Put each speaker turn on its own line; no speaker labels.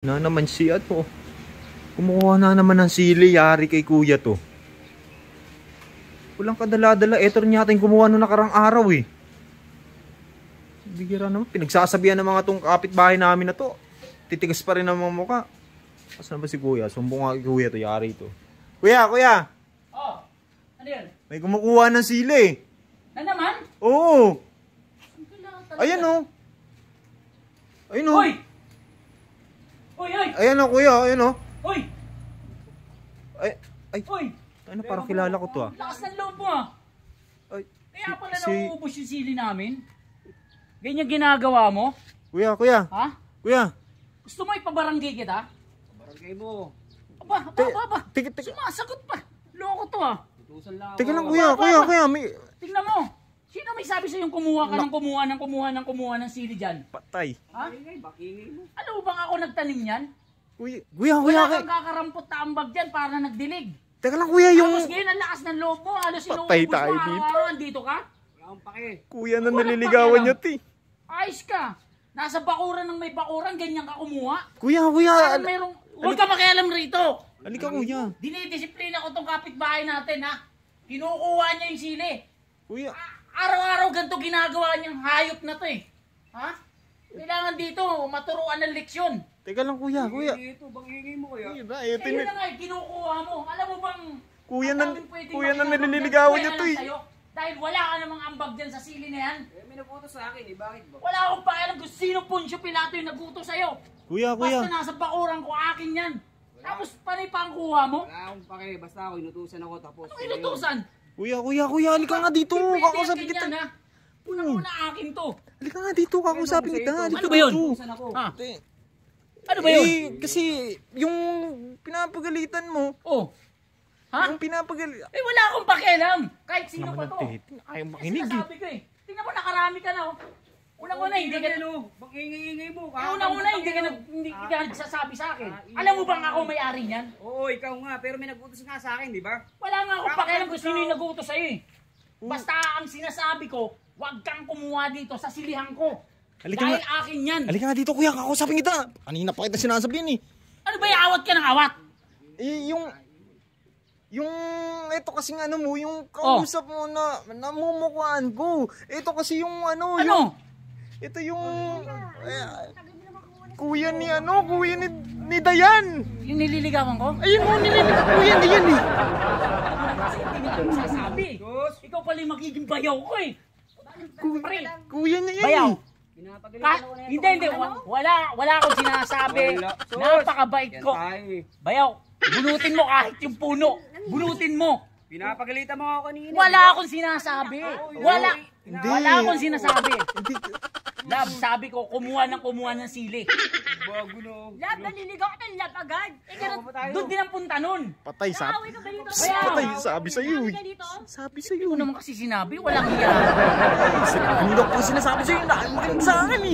Na naman siya to. Kumukuha na naman ng sili, yari kay kuya to. Walang kadala-dala. Eto rin yata yung kumuha noong nakarang araw eh. Bigira naman. Pinagsasabihan ng mga tong kapitbahay namin na to. Titigas pa rin ang mga muka. Asan ba si kuya? Sumbong nga kay kuya to, yari to. Kuya, kuya! Oh, ano yan? May kumukuha ng sili eh. Na naman? Oo. Ayan o. Oh. Ayan o. Oh. Ayun, Hoy, hoy! Ayan oh, kuya. Ayan Oh. Hoy! Ay, ay. Hoy! Ano, para kilala ko to ah. Lakas ng loob mo ah. Ay, Kaya pala si, nauubos yung sili namin. Ganyan ginagawa mo. Kuya, kuya. Ha? Kuya. Gusto mo ipabarangay kita? Barangay mo. Aba, aba, aba, aba. Sumasagot pa. Loko to ah. Tutusan lang ako. Teka lang kuya, kuya, kuya. Tingnan mo may sabi sa yung kumuha ka ng kumuha ng kumuha ng kumuha ng sili diyan? Patay. Ha? Bakingay, Ano bang ako nagtanim niyan? Kuya, kuya, kuya. Wala kang kakarampot na ambag diyan para nagdilig. Teka lang kuya, yung Tapos ngayon ang lakas ng loob mo, si Lobo? Patay tayo mo, dito. dito ka? Wala akong pake. Kuya na naliligawan niyo, ti. Ayos ka. Nasa bakuran ng may bakuran, ganyan ka kumuha. Kuya, kuya. Parang merong, huwag ka makialam rito. Ano ka kuya? Dinidisiplina ko tong kapitbahay natin ha. Kinukuha niya yung sili. Kuya. Ah, Araw-araw ganito ginagawa niyang hayop na to eh. Ha? Kailangan dito, maturuan ng leksyon. Teka lang kuya, kuya. Ito, bang hingi mo kuya? Iba, eh, Kaya na nga, eh, kinukuha mo. Alam mo bang... Kuya na, kuya na nililigawan niya to eh. Dahil wala ka namang ambag diyan sa sili na yan. Eh, may nagutos sa akin eh, bakit ba? Wala akong pakialam kung sino Poncio Pilato yung nagutos sa'yo.
Kuya, kuya. Basta nasa
bakuran ko, akin yan. Tapos panay pa ang kuha mo? Wala akong pake, basta ako inutusan ako tapos. Anong inutusan? Ayun. Kuya, kuya, kuya, halika nga dito. Kakausapin kita. Ah. Unang hmm. na akin to. Halika nga dito, kakausapin kita. Halika ano ba yun? Ah. Ano ba yun? Eh, kasi yung pinapagalitan mo. Oh. Ha? Yung pinapagalitan. Eh, wala akong pakialam. Kahit sino pa to. Ayaw eh, makinig. Kasi eh. nasabi ko eh. Tingnan mo, nakarami ka na. Oh. Unang-una, oh, hindi ka na ingay-ingay mo eh, ka. Una-una, hindi ka, nag, hindi ah. ka nagsasabi sa akin. Ah, Alam mo bang ako may-ari niyan? Oo, ikaw nga. Pero may nagutos nga sa akin, di ba? Wala nga ako pakialam kung sino yung nagutos sa'yo eh. Hmm. Basta ang sinasabi ko, huwag kang kumuha dito sa silihan ko. Halika Dahil nga. akin yan. Halika nga dito, kuya. Kakausapin kita. Kanina pa kita sinasabi yan eh. Ano ba yung awat ka ng awat? Eh, yung... Yung ito kasi ano mo, yung oh. kausap oh. mo na namumukuan ko. Ito kasi yung ano, ano? yung ito yung... Ay, kuya ni ano? Kuya ni, ni Dayan! Yung nililigawan ko? Ayun mo, oh, nililigawan. Kuya ni yan eh. Sasabi. Ikaw pala yung magiging bayaw ko eh. Kuya, kuya niya yan Bayaw. Ka hindi, hindi. Ano? Wala, wala akong sinasabi. Napakabait ko. Eh. Bayaw, bunutin mo kahit yung puno. Bunutin mo. Pinapagalitan mo ako kanina. Wala akong sinasabi. Wala. Wala akong sinasabi. Hindi. Lab, sabi ko, kumuha ng kumuha ng sili. Bago na. Lab, naliligaw ka ng lab agad. Eh, doon din ang punta nun. Patay, sabi. Nakaway ka ba dito? Kaya, Patay, sabi sa'yo. eh. Sabi sa'yo. Ano naman eh. kasi sinabi, walang hiya. Sinabi nila ko sinasabi sa'yo, nakikinig sa akin eh.